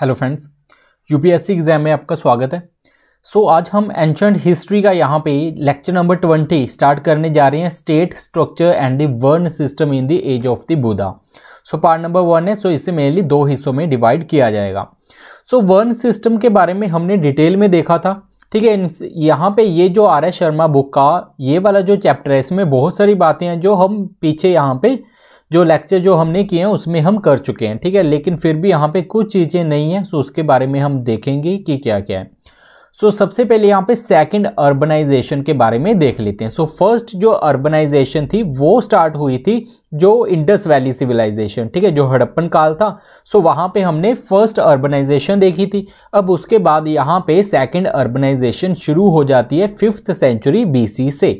hello friends UPSC exam में आपका स्वागत है सो so, आज हम एंशंट हिस्ट्री का यहाँ पे लेक्चर नंबर ट्वेंटी स्टार्ट करने जा रहे हैं state structure and the varna system in the age of the Buddha so part number one है सो so इसे मेनली दो हिस्सों में डिवाइड किया जाएगा सो so, वर्न सिस्टम के बारे में हमने डिटेल में देखा था ठीक है यहाँ पे ये जो आर एस शर्मा बुक का ये वाला जो चैप्टर है इसमें बहुत सारी बातें हैं जो हम पीछे यहाँ पे जो लेक्चर जो हमने किए हैं उसमें हम कर चुके हैं ठीक है लेकिन फिर भी यहाँ पे कुछ चीज़ें नहीं हैं सो उसके बारे में हम देखेंगे कि क्या क्या है सो so, सबसे पहले यहाँ पे सेकंड अर्बनाइजेशन के बारे में देख लेते हैं सो so, फर्स्ट जो अर्बनाइजेशन थी वो स्टार्ट हुई थी जो इंडस वैली सिविलाइजेशन ठीक है जो हड़प्पन काल था सो so, वहाँ पे हमने फर्स्ट अर्बनाइजेशन देखी थी अब उसके बाद यहाँ पे सेकंड अर्बनाइजेशन शुरू हो जाती है फिफ्थ सेंचुरी बी से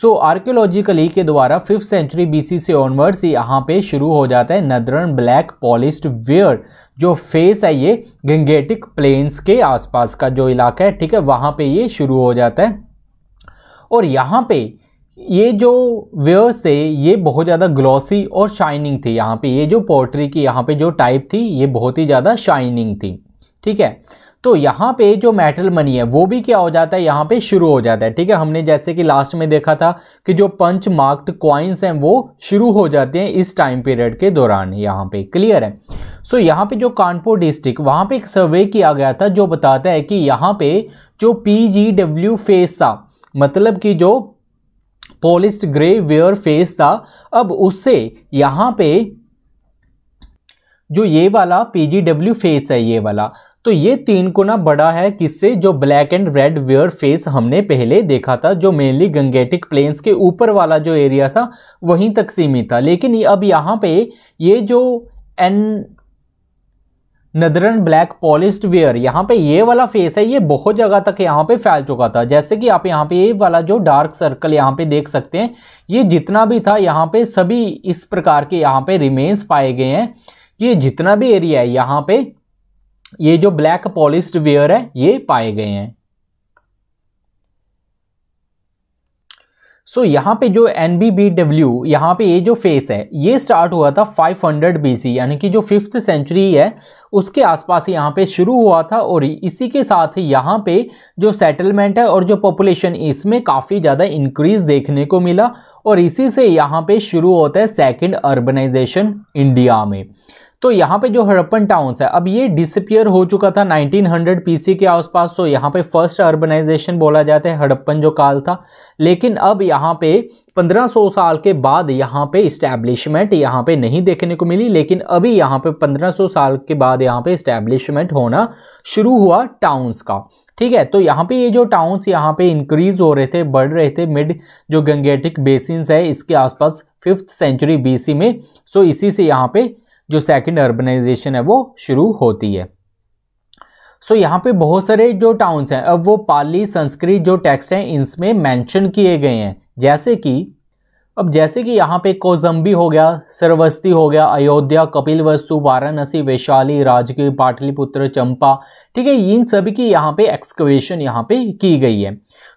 सो so, आर्कियोलॉजिकली के द्वारा फिफ्थ सेंचुरी बीसी से ऑनवर्ड्स यहाँ पे शुरू हो जाता है नदरन ब्लैक पॉलिस्ड वेयर जो फेस है ये गंगेटिक प्लेन्स के आसपास का जो इलाका है ठीक है वहाँ पे ये शुरू हो जाता है और यहाँ पे ये जो वेयर्स थे ये बहुत ज़्यादा ग्लॉसी और शाइनिंग थी यहाँ पे ये जो पोट्री की यहाँ पे जो टाइप थी ये बहुत ही ज़्यादा शाइनिंग थी ठीक है तो यहाँ पे जो मेटल मनी है वो भी क्या हो जाता है यहाँ पे शुरू हो जाता है ठीक है हमने जैसे कि लास्ट में देखा था कि जो पंच मार्क्ड क्वाइंस हैं वो शुरू हो जाते हैं इस टाइम पीरियड के दौरान यहाँ पे क्लियर है सो so, यहाँ पे जो कानपुर डिस्ट्रिक्ट वहाँ पे एक सर्वे किया गया था जो बताता है कि यहाँ पे जो पीजीडब्ल्यू फेस था मतलब कि जो पोलिस्ट ग्रे वेयर फेस था अब उससे यहाँ पे जो ये वाला डब्ल्यू फेस है ये वाला तो ये तीन गुना बड़ा है किससे जो black and red ware phase हमने पहले देखा था जो मेनली गंगेटिक प्लेन्स के ऊपर वाला जो एरिया था वहीं तक सीमित था लेकिन अब यहाँ पे ये जो N northern black polished ware यहाँ पे ये वाला फेस है ये बहुत जगह तक यहाँ पे फैल चुका था जैसे कि आप यहाँ पे ये वाला जो डार्क सर्कल यहाँ पे देख सकते हैं ये जितना भी था यहाँ पे सभी इस प्रकार के यहाँ पे रिमेन्स पाए गए हैं कि जितना भी एरिया है यहाँ पे ये जो ब्लैक पॉलिस्ड वेयर है ये पाए गए हैं सो so, यहाँ पे जो एन बी बी डब्ल्यू यहाँ पे ये जो फेस है ये स्टार्ट हुआ था 500 हंड्रेड बी सी यानी कि जो फिफ्थ सेंचुरी है उसके आसपास यहाँ पे शुरू हुआ था और इसी के साथ यहाँ पे जो सेटलमेंट है और जो पॉपुलेशन इसमें काफ़ी ज़्यादा इंक्रीज देखने को मिला और इसी से यहाँ पे शुरू होता है सेकेंड अर्बनाइजेशन इंडिया में तो यहाँ पे जो हड़प्पन टाउन्स है अब ये डिसअपियर हो चुका था 1900 पीसी के आसपास तो यहाँ पे फर्स्ट अर्बनाइजेशन बोला जाता है हड़प्पन जो काल था लेकिन अब यहाँ पे 1500 साल के बाद यहाँ पे इस्टेब्लिशमेंट यहाँ पे नहीं देखने को मिली लेकिन अभी यहाँ पे 1500 साल के बाद यहाँ पे इस्टेब्लिशमेंट होना शुरू हुआ टाउन्स का ठीक है तो यहाँ पे ये जो टाउन्स यहाँ पे इंक्रीज हो रहे थे बढ़ रहे थे मिड जो गंगेटिक बेसिन है इसके आसपास फिफ्थ सेंचुरी बीसी में सो इसी से यहाँ पे जो सेकंड अर्बनाइजेशन है वो शुरू होती है सो so, यहाँ पे बहुत सारे जो टाउन्स हैं अब वो पाली संस्कृत जो टेक्स्ट हैं इसमें मेंशन किए गए हैं जैसे कि अब जैसे कि यहाँ पे कोजम्बी हो गया सरवस्ती हो गया अयोध्या कपिल वस्तु वाराणसी वैशाली राजगीर पाटलिपुत्र चंपा ठीक है इन सभी की यहाँ पे एक्सकवेशन यहाँ पे की गई है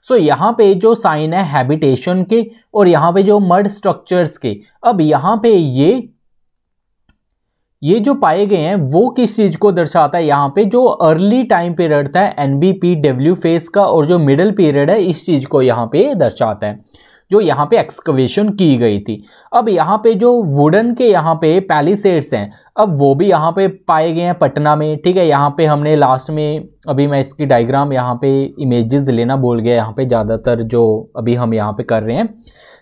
सो so, यहाँ पे जो साइन है हैबिटेशन के और यहाँ पे जो मड स्ट्रक्चर्स के अब यहाँ पे ये ये जो पाए गए हैं वो किस चीज़ को दर्शाता है यहाँ पे जो अर्ली टाइम पीरियड था N B P W phase का और जो मिडल पीरियड है इस चीज़ को यहाँ पे दर्शाता है जो यहाँ पे एक्सकवेशन की गई थी अब यहाँ पे जो वुडन के यहाँ पे पैलीसेड्स हैं अब वो भी यहाँ पे पाए गए हैं पटना में ठीक है यहाँ पे हमने लास्ट में अभी मैं इसकी डायग्राम यहाँ पे इमेजेस लेना बोल गया यहाँ पे ज़्यादातर जो अभी हम यहाँ पे कर रहे हैं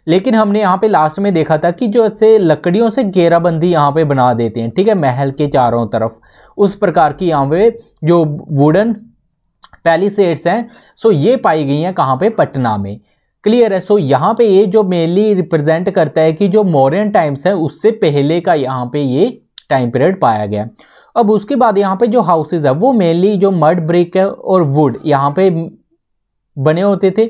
लेकिन हमने यहाँ पे लास्ट में देखा था कि जो ऐसे लकड़ियों से घेराबंदी यहाँ पे बना देते हैं ठीक है महल के चारों तरफ उस प्रकार की यहाँ पे जो वुडन पैलीसेड्स हैं सो ये पाई गई हैं कहाँ पे पटना में क्लियर है सो यहाँ पे ये जो मेनली रिप्रेजेंट करता है कि जो मॉडर्न टाइम्स है उससे पहले का यहाँ पे ये टाइम पीरियड पाया गया अब उसके बाद यहाँ पे जो हाउसेज है वो मेनली जो मड ब्रिक है और वुड यहाँ पे बने होते थे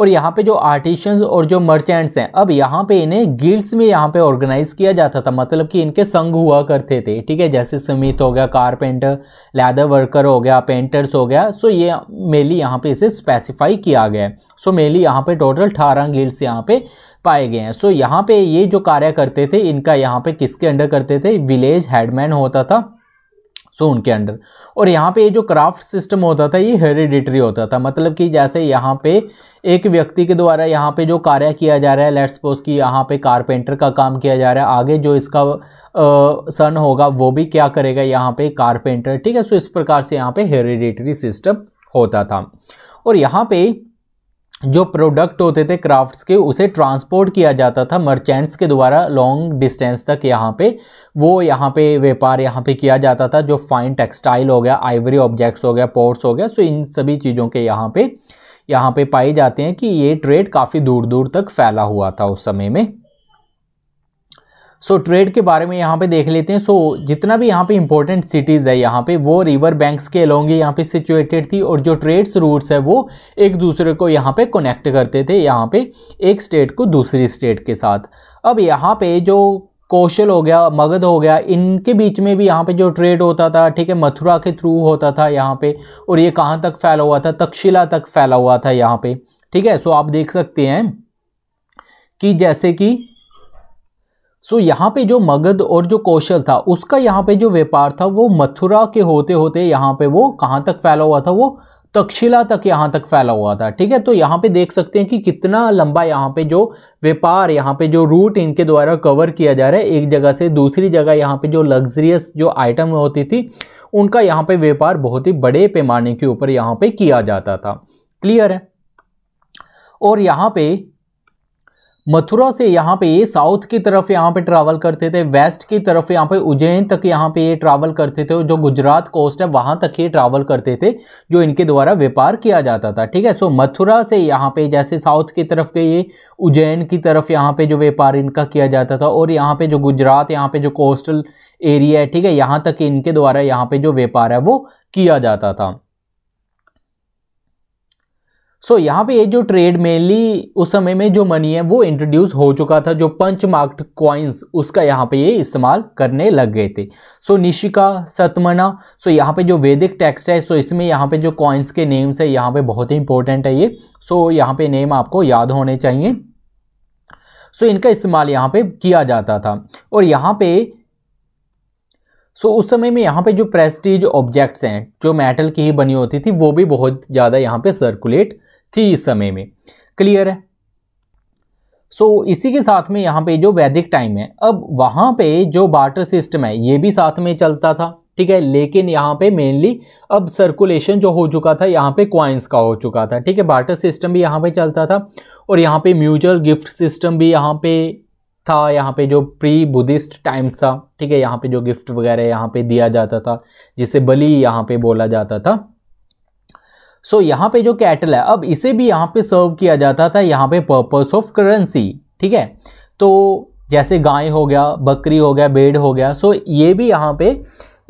और यहाँ पे जो आर्टिशंस और जो मर्चेंट्स हैं अब यहाँ पे इन्हें गिल्ड्स में यहाँ पे ऑर्गेनाइज किया जाता था मतलब कि इनके संघ हुआ करते थे ठीक है जैसे स्मिथ हो गया कारपेंटर लैदर वर्कर हो गया पेंटर्स हो गया सो ये मेली यहाँ पे इसे स्पेसिफाई किया गया है सो मेली यहाँ पे टोटल अठारह गिल्ड्स यहाँ पे पाए गए हैं सो यहाँ पे ये जो कार्य करते थे इनका यहाँ पे किसके अंडर करते थे विलेज हेडमैन होता था सो उनके अंडर और यहाँ पे ये जो क्राफ्ट सिस्टम होता था ये हेरिडिटरी होता था मतलब कि जैसे यहाँ पे एक व्यक्ति के द्वारा यहाँ पे जो कार्य किया जा रहा है लेट्स सपोज कि यहाँ पे कारपेंटर का काम किया जा रहा है आगे जो इसका सन होगा वो भी क्या करेगा यहाँ पे कारपेंटर ठीक है सो इस प्रकार से यहाँ पे हेरिडिटरी सिस्टम होता था और यहाँ पे जो प्रोडक्ट होते थे क्राफ्ट्स के उसे ट्रांसपोर्ट किया जाता था मर्चेंट्स के द्वारा लॉन्ग डिस्टेंस तक यहाँ पे वो यहाँ पे व्यापार यहाँ पे किया जाता था जो फाइन टेक्सटाइल हो गया आइवरी ऑब्जेक्ट्स हो गया पोर्ट्स हो गया सो इन सभी चीज़ों के यहाँ पे यहाँ पे पाए जाते हैं कि ये ट्रेड काफ़ी दूर दूर तक फैला हुआ था उस समय में सो so, ट्रेड के बारे में यहाँ पे देख लेते हैं सो so, जितना भी यहाँ पे इंपॉर्टेंट सिटीज़ है यहाँ पे वो रिवर बैंक्स के अलोंग यहाँ पे सिचुएटेड थी और जो ट्रेड्स रूट्स है वो एक दूसरे को यहाँ पे कनेक्ट करते थे यहाँ पे एक स्टेट को दूसरी स्टेट के साथ अब यहाँ पे जो कौशल हो गया मगध हो गया इनके बीच में भी यहाँ पे जो ट्रेड होता था ठीक है मथुरा के थ्रू होता था यहाँ पे और ये कहाँ तक फैला हुआ था तक्षशिला तक फैला हुआ था यहाँ पे ठीक है सो आप देख सकते हैं कि जैसे कि सो so, यहाँ पे जो मगध और जो कौशल था उसका यहाँ पे जो व्यापार था वो मथुरा के होते होते यहाँ पे वो कहाँ तक फैला हुआ था वो तक्षशिला तक यहाँ तक फैला हुआ था ठीक है तो यहाँ पे देख सकते हैं कि कितना लंबा यहाँ पे जो व्यापार यहाँ पे जो रूट इनके द्वारा कवर किया जा रहा है एक जगह से दूसरी जगह यहाँ पे जो लग्जरियस जो आइटम होती थी उनका यहाँ पे व्यापार बहुत ही बड़े पैमाने के ऊपर यहाँ पे किया जाता था क्लियर है और यहाँ पे मथुरा से यहाँ पे ये साउथ की तरफ यहाँ पे ट्रैवल करते थे वेस्ट की तरफ यहाँ पे उज्जैन तक यहाँ पे ये ट्रैवल करते थे जो गुजरात कोस्ट है वहाँ तक ये ट्रैवल करते थे जो इनके द्वारा व्यापार किया जाता था ठीक है सो मथुरा से यहाँ पे जैसे साउथ की तरफ के ये उज्जैन की तरफ यहाँ पे जो व्यापार इनका किया जाता था और यहाँ पे जो गुजरात यहाँ पे जो कोस्टल एरिया है ठीक है यहाँ तक इनके द्वारा यहाँ पे जो व्यापार है वो किया जाता था सो so, यहाँ पे ये जो ट्रेड मेनली उस समय में जो मनी है वो इंट्रोड्यूस हो चुका था जो पंच मार्क्ड कॉइन्स उसका यहाँ पे ये इस्तेमाल करने लग गए थे सो so, निशिका सतमना सो so, यहाँ पे जो वैदिक टेक्स्ट है सो so, इसमें यहाँ पे जो कॉइन्स के नेम्स है यहाँ पे बहुत ही इंपॉर्टेंट है ये सो so, यहाँ पे नेम आपको याद होने चाहिए सो so, इनका इस्तेमाल यहाँ पर किया जाता था और यहाँ पर सो so, उस समय में यहाँ पे जो प्रेस्टीज ऑब्जेक्ट्स हैं जो मेटल की ही बनी होती थी वो भी बहुत ज़्यादा यहाँ पे सर्कुलेट थी इस समय में क्लियर है सो so, इसी के साथ में यहाँ पे जो वैदिक टाइम है अब वहाँ पे जो बाटर सिस्टम है ये भी साथ में चलता था ठीक है लेकिन यहाँ पे मेनली अब सर्कुलेशन जो हो चुका था यहाँ पे क्वाइंस का हो चुका था ठीक है बाटर सिस्टम भी यहाँ पे चलता था और यहाँ पे म्यूचुअल गिफ्ट सिस्टम भी यहाँ पे था यहाँ पे जो प्री बुद्धिस्ट टाइम्स था ठीक है यहाँ पे जो गिफ्ट वगैरह यहाँ पे दिया जाता था जिसे बली यहाँ पे बोला जाता था सो so, यहाँ पे जो कैटल है अब इसे भी यहाँ पे सर्व किया जाता था यहाँ पे पर्पस ऑफ करेंसी ठीक है तो जैसे गाय हो गया बकरी हो गया बेड हो गया सो so, ये भी यहाँ पे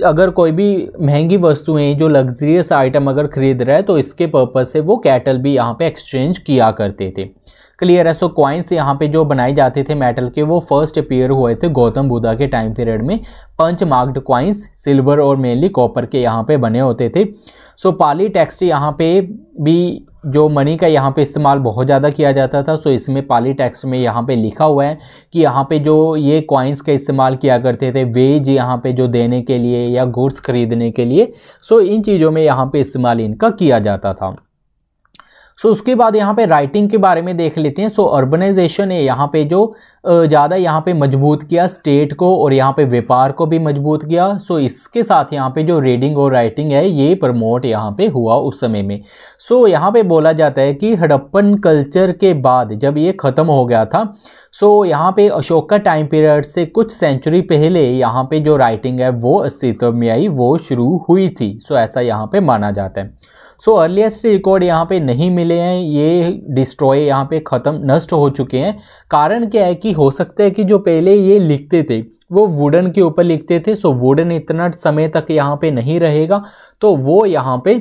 अगर कोई भी महंगी वस्तुएं जो लग्जरियस आइटम अगर खरीद रहा है तो इसके पर्पज़ से वो कैटल भी यहाँ पे एक्सचेंज किया करते थे क्लियर है सो क्वाइंस यहाँ पे जो बनाए जाते थे मेटल के वो फर्स्ट अपेयर हुए थे गौतम बुद्धा के टाइम पीरियड में पंच मार्क्ड क्वाइंस सिल्वर और मेनली कॉपर के यहाँ पे बने होते थे सो पाली टैक्स यहाँ पे भी जो मनी का यहाँ पे इस्तेमाल बहुत ज़्यादा किया जाता था सो इसमें पाली टैक्स में यहाँ पे लिखा हुआ है कि यहाँ पे जो ये कॉइन्स का इस्तेमाल किया करते थे वेज यहाँ पे जो देने के लिए या गुड्स खरीदने के लिए सो इन चीज़ों में यहाँ पे इस्तेमाल इनका किया जाता था सो उसके बाद यहाँ पे राइटिंग के बारे में देख लेते हैं सो अर्बनाइजेशन ने यहाँ पे जो ज़्यादा यहाँ पे मजबूत किया स्टेट को और यहाँ पे व्यापार को भी मजबूत किया सो इसके साथ यहाँ पे जो रीडिंग और राइटिंग है ये प्रमोट यहाँ पे हुआ उस समय में सो यहाँ पे बोला जाता है कि हड़प्पन कल्चर के बाद जब ये ख़त्म हो गया था सो so, यहाँ पे अशोक का टाइम पीरियड से कुछ सेंचुरी पहले यहाँ पे जो राइटिंग है वो अस्तित्व में आई वो शुरू हुई थी सो so, ऐसा यहाँ पे माना जाता है सो अर्लीस्ट रिकॉर्ड यहाँ पे नहीं मिले हैं ये डिस्ट्रॉय यहाँ पे ख़त्म नष्ट हो चुके हैं कारण क्या है कि हो सकता है कि जो पहले ये लिखते थे वो वुडन के ऊपर लिखते थे सो वुडन इतना समय तक यहाँ पे नहीं रहेगा तो वो यहाँ पे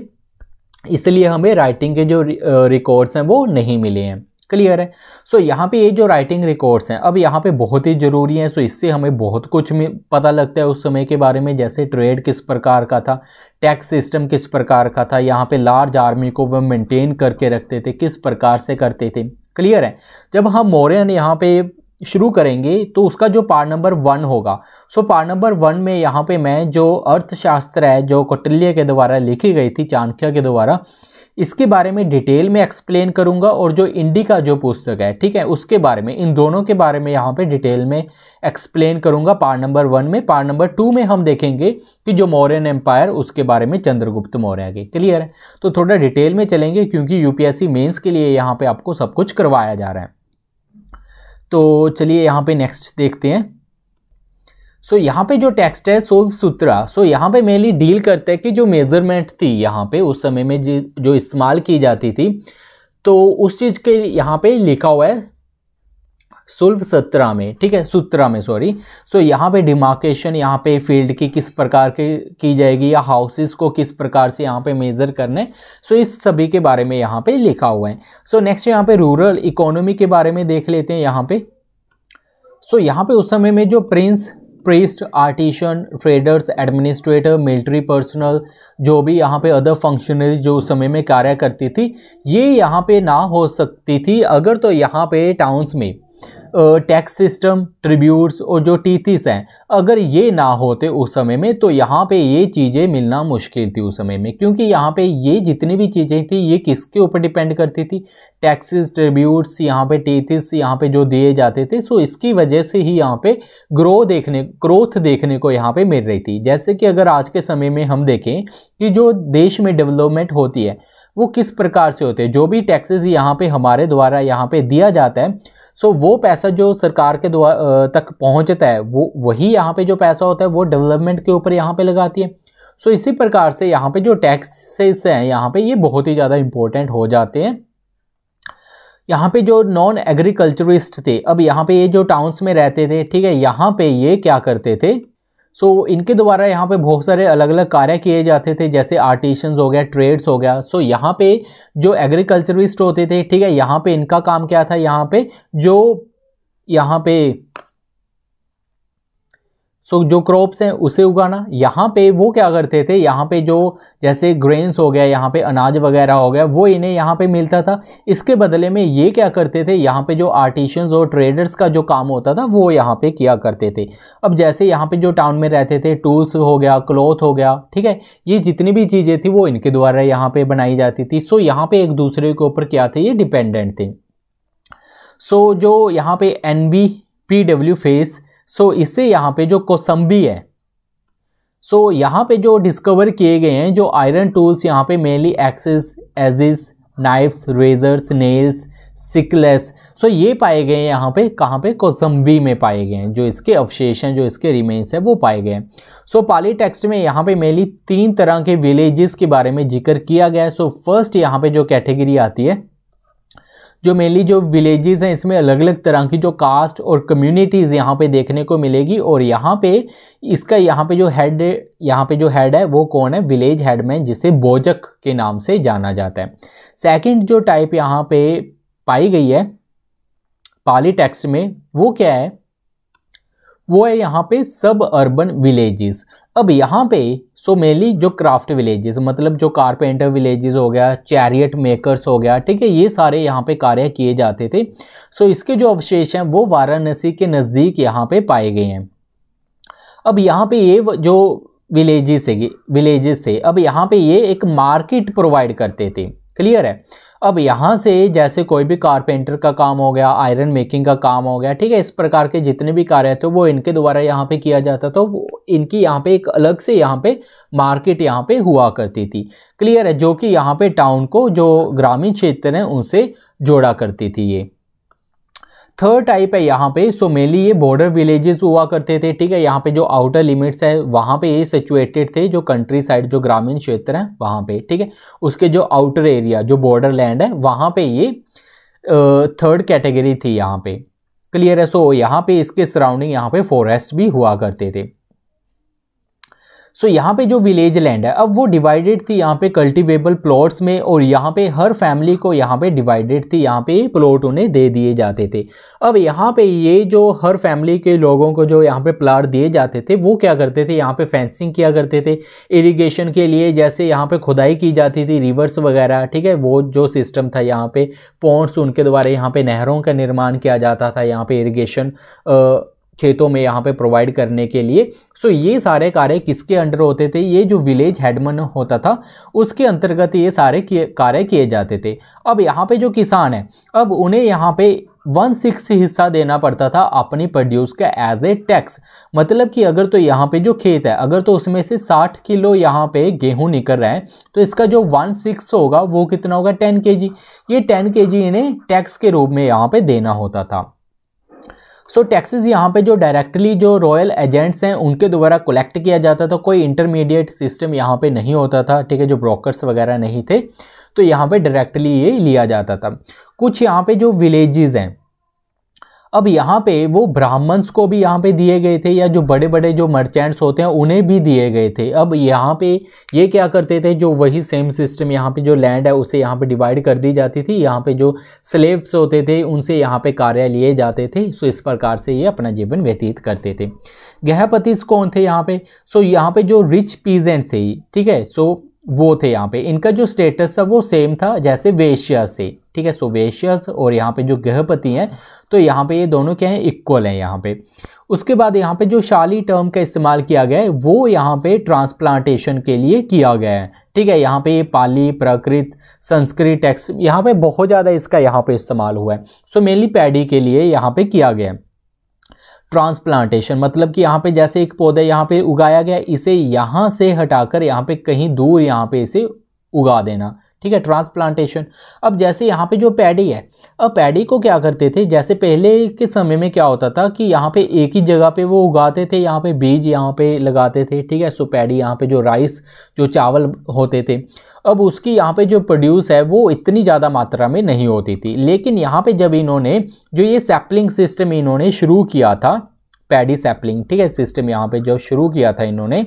इसलिए हमें राइटिंग के जो रिकॉर्ड्स हैं वो नहीं मिले हैं क्लियर है सो so, यहाँ पे ये जो राइटिंग रिकॉर्ड्स हैं अब यहाँ पे बहुत ही ज़रूरी हैं सो so, इससे हमें बहुत कुछ पता लगता है उस समय के बारे में जैसे ट्रेड किस प्रकार का था टैक्स सिस्टम किस प्रकार का था यहाँ पे लार्ज आर्मी को वह मेंटेन करके रखते थे किस प्रकार से करते थे क्लियर है जब हम मौर्यन यहाँ पे शुरू करेंगे तो उसका जो पार्ट नंबर वन होगा सो पार्ट नंबर वन में यहाँ पे मैं जो अर्थशास्त्र है जो कौटिल्य के द्वारा लिखी गई थी चाणक्य के द्वारा इसके बारे में डिटेल में एक्सप्लेन करूंगा और जो इंडी का जो पुस्तक है ठीक है उसके बारे में इन दोनों के बारे में यहाँ पे डिटेल में एक्सप्लेन करूंगा पार्ट नंबर वन में पार्ट नंबर टू में हम देखेंगे कि जो मौर्यन एम्पायर उसके बारे में चंद्रगुप्त मौर्य के क्लियर है तो थोड़ा डिटेल में चलेंगे क्योंकि यूपीएससी मेन्स के लिए यहाँ पर आपको सब कुछ करवाया जा रहा है तो चलिए यहाँ पर नेक्स्ट देखते हैं सो so, यहाँ पे जो टेक्स्ट है सोल्व सूत्रा सो so, यहाँ पे मेनली डील करता है कि जो मेज़रमेंट थी यहाँ पे उस समय में जो इस्तेमाल की जाती थी तो उस चीज़ के यहाँ पे लिखा हुआ है सुल्फ सत्रह में ठीक है सूत्रा में सॉरी सो so, यहाँ पे डिमार्केशन यहाँ पे फील्ड की किस प्रकार की की जाएगी या हाउसेस को किस प्रकार से यहाँ पे मेज़र करने सो so, इस सभी के बारे में यहाँ पे लिखा हुआ है सो नेक्स्ट यहाँ पे रूरल इकोनॉमी के बारे में देख लेते हैं यहाँ पे सो so, यहाँ पे उस समय में जो prince priest artisan traders administrator military personnel जो भी यहाँ पे अदर फंक्शनरी जो उस समय में कार्य करती थी ये यहाँ पे ना हो सकती थी अगर तो यहाँ पे टाउन्स में टैक्स सिस्टम ट्रिब्यूट्स और जो टीथिस हैं अगर ये ना होते उस समय में तो यहाँ पे ये चीज़ें मिलना मुश्किल थी उस समय में क्योंकि यहाँ पे ये जितनी भी चीज़ें थी ये किसके ऊपर डिपेंड करती थी टैक्सेस ट्रिब्यूट्स यहाँ पे टीथिस यहाँ पे जो दिए जाते थे सो इसकी वजह से ही यहाँ पे ग्रो देखने ग्रोथ देखने को यहाँ पे मिल रही थी जैसे कि अगर आज के समय में हम देखें कि जो देश में डेवलपमेंट होती है वो किस प्रकार से होते हैं जो भी टैक्सेस यहाँ पे हमारे द्वारा यहाँ पे दिया जाता है सो वो पैसा जो सरकार के तक पहुँचता है वो वही यहाँ पर जो पैसा होता है वो डेवलपमेंट के ऊपर यहाँ पर लगाती है सो इसी प्रकार से यहाँ पे जो टैक्सेस हैं यहाँ पे ये बहुत ही ज़्यादा इम्पोर्टेंट हो जाते हैं यहाँ पे जो नॉन एग्रीकल्चरिस्ट थे अब यहाँ पे ये जो टाउन्स में रहते थे ठीक है यहाँ पे ये क्या करते थे सो so, इनके द्वारा यहाँ पे बहुत सारे अलग अलग कार्य किए जाते थे जैसे आर्टिशन हो गया ट्रेड्स हो गया सो so, यहाँ पे जो एग्रीकल्चरिस्ट होते थे ठीक है यहाँ पे इनका काम क्या था यहाँ पे जो यहाँ पे सो so, जो क्रॉप्स हैं उसे उगाना यहाँ पे वो क्या करते थे यहाँ पे जो जैसे ग्रेन्स हो गया यहाँ पे अनाज वगैरह हो गया वो इन्हें यहाँ पे मिलता था इसके बदले में ये क्या करते थे यहाँ पे जो आर्टिशंस और ट्रेडर्स का जो काम होता था वो यहाँ पे किया करते थे अब जैसे यहाँ पे जो टाउन में रहते थे टूल्स हो गया क्लॉथ हो गया ठीक है ये जितनी भी चीज़ें थी वो इनके द्वारा यहाँ पर बनाई जाती थी सो यहाँ पर एक दूसरे के ऊपर क्या थे ये डिपेंडेंट थे सो so, जो यहाँ पे N B P W phase so so, इससे यहाँ पे जो कोसम्बी है सो so, यहाँ पे जो डिस्कवर किए गए हैं जो आयरन टूल्स यहाँ पे mainly axes adzes knives razors nails sickles so ये पाए गए हैं यहाँ पे कहाँ पे कोसम्बी में पाए गए हैं जो इसके अवशेष हैं जो इसके रिमेन्स हैं वो पाए गए हैं सो पाली टेक्स्ट में यहाँ पे मेनली तीन तरह के विलेजेस के बारे में जिक्र किया गया है सो फर्स्ट यहाँ पे जो कैटेगरी आती है जो मेनली जो विलेजेस हैं इसमें अलग अलग तरह की जो कास्ट और कम्युनिटीज़ यहाँ पे देखने को मिलेगी और यहाँ पे इसका यहाँ पे जो हेड यहाँ पे जो हेड है वो कौन है विलेज हेडमैन जिसे बोजक के नाम से जाना जाता है सेकंड जो टाइप यहाँ पे पाई गई है पाली टेक्स्ट में वो क्या है वो है यहाँ पे सब अर्बन विलेजेस अब यहाँ पे सो मेनली जो क्राफ्ट विलेजेस मतलब जो कारपेंटर विलेजेस हो गया चैरियट मेकर्स हो गया ठीक है ये सारे यहाँ पे कार्य किए जाते थे सो इसके जो अवशेष हैं वो वाराणसी के नज़दीक यहाँ पे पाए गए हैं अब यहाँ पे ये जो विलेजेस है विलेजेस थे अब यहाँ पे ये एक मार्केट प्रोवाइड करते थे क्लियर है अब यहाँ से जैसे कोई भी कारपेंटर का काम हो गया आयरन मेकिंग का काम हो गया ठीक है इस प्रकार के जितने भी कार्य थे तो वो इनके द्वारा यहाँ पे किया जाता तो इनकी यहाँ पे एक अलग से यहाँ पे मार्केट यहाँ पे हुआ करती थी क्लियर है जो कि यहाँ पे टाउन को जो ग्रामीण क्षेत्र हैं उनसे जोड़ा करती थी ये थर्ड टाइप है यहाँ पे सो मेनली ये बॉर्डर विलेजेस हुआ करते थे ठीक है यहाँ पे जो आउटर लिमिट्स है वहाँ पे ये सिचुएटेड थे जो कंट्री साइड जो ग्रामीण क्षेत्र है वहाँ पे ठीक है उसके जो आउटर एरिया जो बॉर्डर लैंड है वहाँ पे ये थर्ड कैटेगरी थी यहाँ पे क्लियर है सो यहाँ पे इसके सराउंडिंग यहाँ पे फॉरेस्ट भी हुआ करते थे सो so, यहाँ पे जो विलेज लैंड है अब वो डिवाइडेड थी यहाँ पे कल्टिवेबल प्लॉट्स में और यहाँ पे हर फैमिली को यहाँ पे डिवाइडेड थी यहाँ पे प्लॉट उन्हें दे दिए जाते थे अब यहाँ पे ये जो हर फैमिली के लोगों को जो यहाँ पे प्लाट दिए जाते थे वो क्या करते थे यहाँ पे फेंसिंग किया करते थे इरीगेशन के लिए जैसे यहाँ पर खुदाई की जाती थी रिवर्स वगैरह ठीक है वो जो सिस्टम था यहाँ पे पॉन्ट्स उनके द्वारा यहाँ पे नहरों का निर्माण किया जाता था यहाँ पे इरीगेशन खेतों में यहाँ पे प्रोवाइड करने के लिए सो ये सारे कार्य किसके अंडर होते थे ये जो विलेज हेडमन होता था उसके अंतर्गत ये सारे कार्य किए जाते थे अब यहाँ पे जो किसान है अब उन्हें यहाँ पे वन सिक्स हिस्सा देना पड़ता था अपनी प्रोड्यूस का एज ए टैक्स मतलब कि अगर तो यहाँ पे जो खेत है अगर तो उसमें से साठ किलो यहाँ पे गेहूँ निकल रहा है तो इसका जो वन सिक्स होगा वो कितना होगा टेन के जी ये टेन के जी इन्हें टैक्स के रूप में यहाँ पे देना होता था सो टैक्सेस यहाँ पे जो डायरेक्टली जो रॉयल एजेंट्स हैं उनके द्वारा कलेक्ट किया जाता था कोई इंटरमीडिएट सिस्टम यहाँ पे नहीं होता था ठीक है जो ब्रोकर्स वगैरह नहीं थे तो यहाँ पे डायरेक्टली ये लिया जाता था कुछ यहाँ पे जो विलेजेस हैं अब यहाँ पे वो ब्राह्मण्स को भी यहाँ पे दिए गए थे या जो बड़े बड़े जो मर्चेंट्स होते हैं उन्हें भी दिए गए थे अब यहाँ पे ये क्या करते थे जो वही सेम सिस्टम यहाँ पे जो लैंड है उसे यहाँ पे डिवाइड कर दी जाती थी यहाँ पे जो स्लेव्स होते थे उनसे यहाँ पे कार्य लिए जाते थे सो इस प्रकार से ये अपना जीवन व्यतीत करते थे गहपतिस कौन थे यहाँ पे सो यहाँ पे जो रिच पीजेंट थे ठीक है सो वो थे यहाँ पे इनका जो स्टेटस था वो सेम था जैसे वेश्यास से ठीक है सो वेश्यास और यहाँ पे जो गृहपति हैं तो यहाँ पे ये दोनों क्या हैं इक्वल हैं यहाँ पे उसके बाद यहाँ पे जो शाली टर्म का इस्तेमाल किया गया है वो यहाँ पे ट्रांसप्लांटेशन के लिए किया गया है ठीक है यहाँ पे पाली प्राकृत संस्कृत टेक्स यहाँ पे बहुत ज़्यादा इसका यहाँ पे इस्तेमाल हुआ है सो मेनली पैडी के लिए यहाँ पे किया गया है ट्रांसप्लांटेशन मतलब कि यहाँ पे जैसे एक पौधा यहाँ पे उगाया गया इसे यहाँ से हटाकर यहाँ पे कहीं दूर यहाँ पे इसे उगा देना ठीक है ट्रांसप्लांटेशन अब जैसे यहाँ पे जो पैडी है अब पैडी को क्या करते थे जैसे पहले के समय में क्या होता था कि यहाँ पे एक ही जगह पे वो उगाते थे यहाँ पे बीज यहाँ पे लगाते थे ठीक है सो पैडी यहाँ पे जो राइस जो चावल होते थे अब उसकी यहाँ पे जो प्रोड्यूस है वो इतनी ज़्यादा मात्रा में नहीं होती थी लेकिन यहाँ पर जब इन्होंने जो ये सैप्लिंग सिस्टम इन्होंने शुरू किया था पैडी सैप्लिंग ठीक है सिस्टम यहाँ पर जब शुरू किया था इन्होंने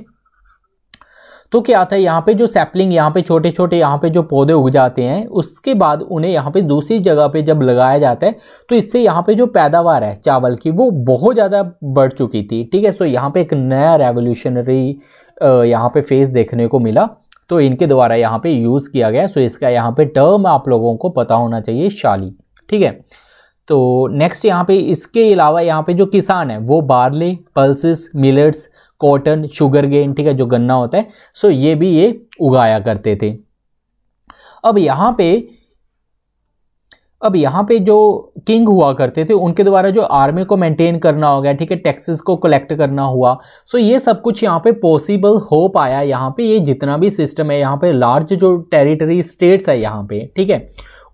तो क्या आता है यहाँ पे जो सैपलिंग यहाँ पे छोटे छोटे यहाँ पे जो पौधे उग जाते हैं उसके बाद उन्हें यहाँ पे दूसरी जगह पे जब लगाया जाता है तो इससे यहाँ पे जो पैदावार है चावल की वो बहुत ज़्यादा बढ़ चुकी थी ठीक है सो यहाँ पे एक नया रेवोल्यूशनरी यहाँ पे फेस देखने को मिला तो इनके द्वारा यहाँ पे यूज़ किया गया सो इसका यहाँ पे टर्म आप लोगों को पता होना चाहिए शाली ठीक है तो नेक्स्ट यहाँ पे इसके अलावा यहाँ पे जो किसान है वो barley pulses millets cotton sugar grain ठीक है जो गन्ना होता है सो ये भी ये उगाया करते थे अब यहाँ पे अब यहाँ पे जो किंग हुआ करते थे उनके द्वारा जो आर्मी को मेंटेन करना हो गया ठीक है टैक्सेस को कलेक्ट करना हुआ सो ये सब कुछ यहाँ पे पॉसिबल हो पाया यहाँ पे ये जितना भी सिस्टम है यहाँ पे लार्ज जो टेरिटरी स्टेट्स है यहाँ पे ठीक है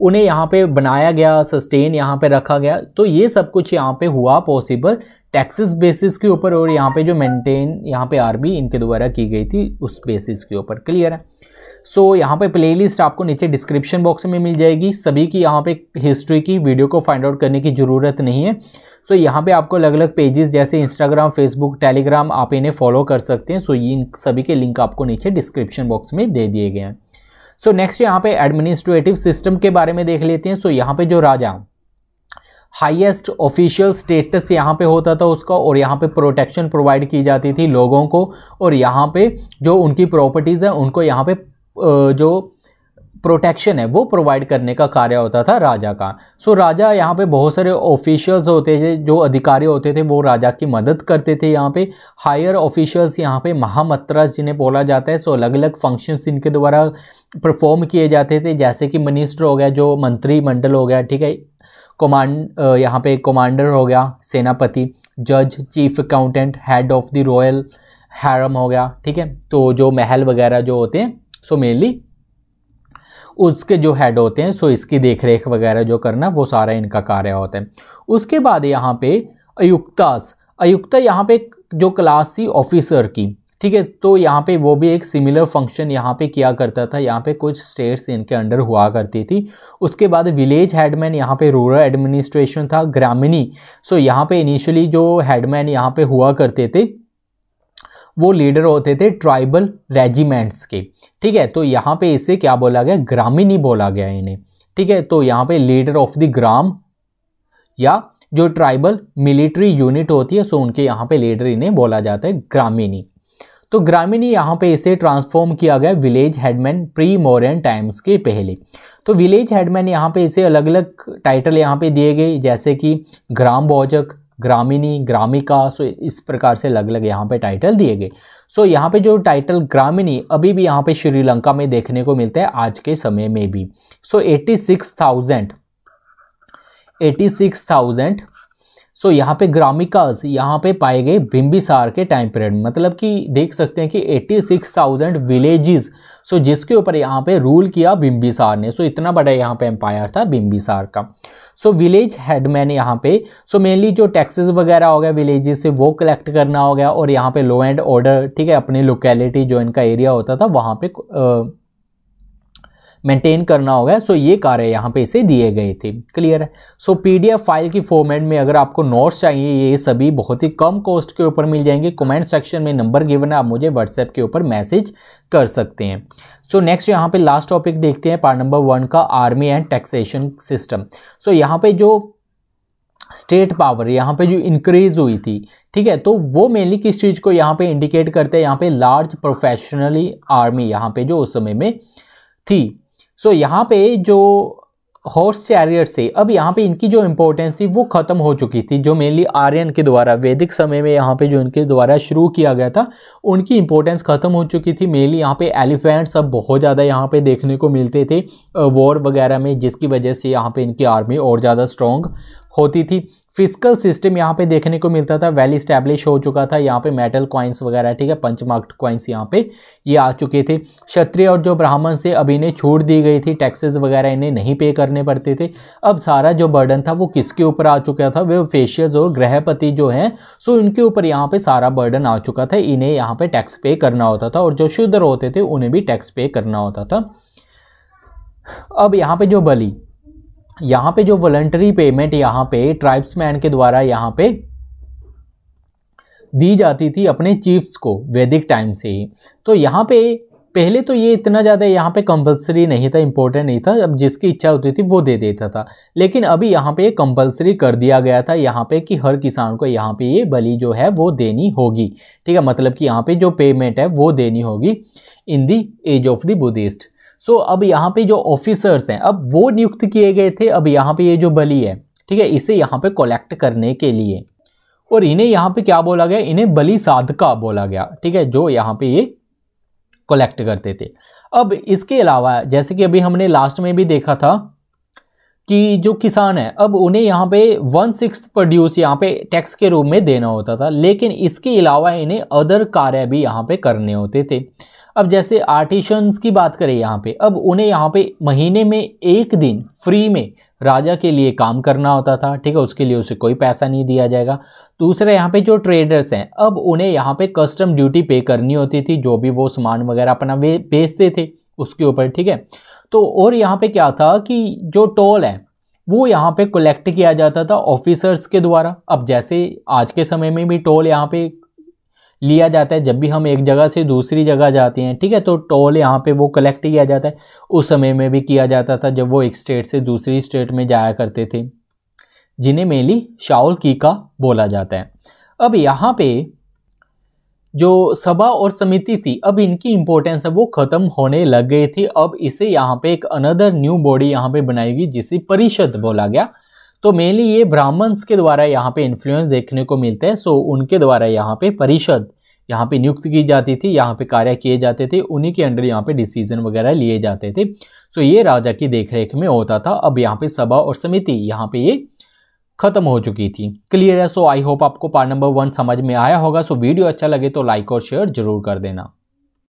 उन्हें यहाँ पे बनाया गया सस्टेन यहाँ पे रखा गया तो ये सब कुछ यहाँ पे हुआ पॉसिबल टैक्सेस बेसिस के ऊपर और यहाँ पे जो मेंटेन यहाँ पे आरबी इनके द्वारा की गई थी उस बेसिस के ऊपर क्लियर है सो so, यहाँ पे प्लेलिस्ट आपको नीचे डिस्क्रिप्शन बॉक्स में मिल जाएगी सभी की यहाँ पे हिस्ट्री की वीडियो को फाइंड आउट करने की ज़रूरत नहीं है सो so, यहाँ पे आपको अलग अलग पेजेस जैसे इंस्टाग्राम फेसबुक टेलीग्राम आप इन्हें फॉलो कर सकते हैं सो so, इन सभी के लिंक आपको नीचे डिस्क्रिप्शन बॉक्स में दे दिए गए हैं सो नेक्स्ट यहाँ पे एडमिनिस्ट्रेटिव सिस्टम के बारे में देख लेते हैं सो so, यहाँ पे जो राजा हाईएस्ट ऑफिशियल स्टेटस यहाँ पे होता था उसका और यहाँ पे प्रोटेक्शन प्रोवाइड की जाती थी लोगों को और यहाँ पे जो उनकी प्रॉपर्टीज़ हैं उनको यहाँ पे जो प्रोटेक्शन है वो प्रोवाइड करने का कार्य होता था राजा का सो so, राजा यहाँ पे बहुत सारे ऑफिशियल्स होते थे जो अधिकारी होते थे वो राजा की मदद करते थे यहाँ पे हायर ऑफिशियल्स यहाँ पे महामत्रास जिन्हें बोला जाता है सो so, अलग अलग फंक्शंस इनके द्वारा परफॉर्म किए जाते थे जैसे कि मिनिस्टर हो गया जो मंत्रिमंडल हो गया ठीक है कमांड uh, यहाँ पे कमांडर हो गया सेनापति जज chief accountant head of the royal harem हो गया ठीक है तो जो महल वगैरह जो होते हैं सो मेनली उसके जो हेड होते हैं सो इसकी देखरेख वगैरह जो करना वो सारा इनका कार्य होता है उसके बाद यहाँ पे अयुक्तास अयुक्ता यहाँ पे जो क्लास थी ऑफिसर की ठीक है तो यहाँ पे वो भी एक सिमिलर फंक्शन यहाँ पे किया करता था यहाँ पे कुछ स्टेट्स इनके अंडर हुआ करती थी उसके बाद विलेज हेडमैन यहाँ पे रूरल एडमिनिस्ट्रेशन था ग्रामीणी सो यहाँ पे इनिशियली जो हेडमैन यहाँ पे हुआ करते थे वो लीडर होते थे ट्राइबल रेजिमेंट्स के ठीक है तो यहाँ पे इसे क्या बोला गया ग्रामीणी बोला गया इन्हें ठीक है तो यहाँ पे लीडर ऑफ द ग्राम या जो ट्राइबल मिलिट्री यूनिट होती है सो उनके यहाँ पे लीडर इन्हें बोला जाता है ग्रामीणी तो ग्रामीण यहाँ पे इसे ट्रांसफॉर्म किया गया village headman pre modern times के पहले तो विलेज हेडमैन यहाँ पे इसे अलग अलग टाइटल यहाँ पे दिए गए जैसे कि ग्राम भोजक ग्रामीणी ग्रामिका सो इस प्रकार से अलग अलग यहाँ पे टाइटल दिए गए सो यहाँ पे जो टाइटल ग्रामीणी अभी भी यहाँ पे श्रीलंका में देखने को मिलता है आज के समय में भी so eighty six thousand eighty six thousand so यहाँ पे ग्रामिकाज यहाँ पे पाए गए बिम्बिसार के टाइम पीरियड में मतलब कि देख सकते हैं कि 86,000 विलेजेस सो जिसके ऊपर यहाँ पे रूल किया बिम्बिसार ने सो इतना बड़ा यहाँ पे एम्पायर था बिम्बिसार का सो विलेज हेडमैन यहाँ पे सो मेनली जो टैक्सेस वगैरह हो गया विलेजेस से वो कलेक्ट करना हो गया और यहाँ पे लो एंड ऑर्डर ठीक है अपनी लोकेलिटी जो इनका एरिया होता था वहाँ पे आ, मेंटेन करना होगा सो ये कार्य यहाँ पे इसे दिए गए थे क्लियर है सो पीडीएफ फाइल की फॉर्मेट में अगर आपको नोट्स चाहिए ये सभी बहुत ही कम कॉस्ट के ऊपर मिल जाएंगे कमेंट सेक्शन में नंबर गिवन है आप मुझे व्हाट्सएप के ऊपर मैसेज कर सकते हैं सो नेक्स्ट यहाँ पे लास्ट टॉपिक देखते हैं पार्ट नंबर वन का army and taxation system so यहाँ पर जो स्टेट पावर यहाँ पे जो इंक्रीज हुई थी ठीक है तो वो मेनली किस चीज़ को यहाँ पे इंडिकेट करते हैं यहाँ पे लार्ज प्रोफेशनली आर्मी यहाँ पे जो उस समय में थी सो so, यहाँ पे जो हॉर्स चैरियर थे अब यहाँ पे इनकी जो इम्पोर्टेंस थी वो ख़त्म हो चुकी थी जो मेनली आर्यन के द्वारा वैदिक समय में यहाँ पे जो इनके द्वारा शुरू किया गया था उनकी इम्पोर्टेंस ख़त्म हो चुकी थी मेनली यहाँ पे एलिफेंट्स अब बहुत ज़्यादा यहाँ पे देखने को मिलते थे वॉर वगैरह में जिसकी वजह से यहाँ पर इनकी आर्मी और ज़्यादा स्ट्रॉन्ग होती थी फिजिकल सिस्टम यहाँ पे देखने को मिलता था वेल स्टैब्लिश हो चुका था यहाँ पे मेटल कॉइन्स वगैरह ठीक है पंचमार्क कॉइन्स यहाँ पे ये आ चुके थे क्षत्रिय और जो ब्राह्मण थे अब इन्हें छूट दी गई थी टैक्सेस वगैरह इन्हें नहीं पे करने पड़ते थे अब सारा जो बर्डन था वो किसके ऊपर आ चुका था वे फेशियस और ग्रहपति जो हैं सो उनके ऊपर यहाँ पर सारा बर्डन आ चुका था इन्हें यहाँ पर टैक्स पे करना होता था और जो शुद्ध होते थे उन्हें भी टैक्स पे करना होता था अब यहाँ पे जो बली यहाँ पे जो वॉलंटरी पेमेंट यहाँ पे ट्राइब्समैन के द्वारा यहाँ पे दी जाती थी अपने चीफ्स को वैदिक टाइम से ही तो यहाँ पे पहले तो ये इतना ज़्यादा यहाँ पे कंपलसरी नहीं था इम्पोर्टेंट नहीं था अब जिसकी इच्छा होती थी वो दे देता था लेकिन अभी यहाँ पे कंपलसरी कर दिया गया था यहाँ पे कि हर किसान को यहाँ पे ये बलि जो है वो देनी होगी ठीक है मतलब कि यहाँ पे जो पेमेंट है वो देनी होगी in the age of the Buddhist so so, अब यहाँ पे जो ऑफिसर्स हैं अब वो नियुक्त किए गए थे अब यहाँ पे ये जो बलि है ठीक है इसे यहाँ पे कलेक्ट करने के लिए और इन्हें यहाँ पे क्या बोला गया इन्हें बलि साधका बोला गया ठीक है जो यहाँ पे ये कलेक्ट करते थे अब इसके अलावा जैसे कि अभी हमने लास्ट में भी देखा था कि जो किसान है अब उन्हें यहाँ पे वन सिक्स प्रोड्यूस यहाँ पे टैक्स के रूप में देना होता था लेकिन इसके अलावा इन्हें अदर कार्य भी यहाँ पे करने होते थे अब जैसे आर्टिशंस की बात करें यहाँ पे अब उन्हें यहाँ पे महीने में एक दिन फ्री में राजा के लिए काम करना होता था ठीक है उसके लिए उसे कोई पैसा नहीं दिया जाएगा दूसरे यहाँ पे जो ट्रेडर्स हैं अब उन्हें यहाँ पे कस्टम ड्यूटी पे करनी होती थी जो भी वो सामान वगैरह अपना वे बेचते थे उसके ऊपर ठीक है तो और यहाँ पे क्या था कि जो टोल है वो यहाँ पे कलेक्ट किया जाता था ऑफिसर्स के द्वारा अब जैसे आज के समय में भी टोल यहाँ पे लिया जाता है जब भी हम एक जगह से दूसरी जगह जाते हैं ठीक है तो टोल यहाँ पे वो कलेक्ट किया जाता है उस समय में भी किया जाता था जब वो एक स्टेट से दूसरी स्टेट में जाया करते थे जिन्हें मेनली शाउल की का बोला जाता है अब यहाँ पे जो सभा और समिति थी अब इनकी इम्पोर्टेंस है वो ख़त्म होने लग गई थी अब इसे यहाँ पे एक अनदर न्यू बॉडी यहाँ पे बनाई गई जिसे परिषद बोला गया तो मेनली ये ब्राह्मण्स के द्वारा यहाँ पे इन्फ्लुएंस देखने को मिलते हैं सो उनके द्वारा यहाँ पे परिषद यहाँ पे नियुक्त की जाती थी यहाँ पे कार्य किए जाते थे उन्हीं के अंडर यहाँ पे डिसीजन वगैरह लिए जाते थे सो ये राजा की देखरेख में होता था अब यहाँ पे सभा और समिति यहाँ पे ये खत्म हो चुकी थी क्लियर है सो आई होप आपको पार्ट नंबर वन समझ में आया होगा सो वीडियो अच्छा लगे तो लाइक और शेयर जरूर कर देना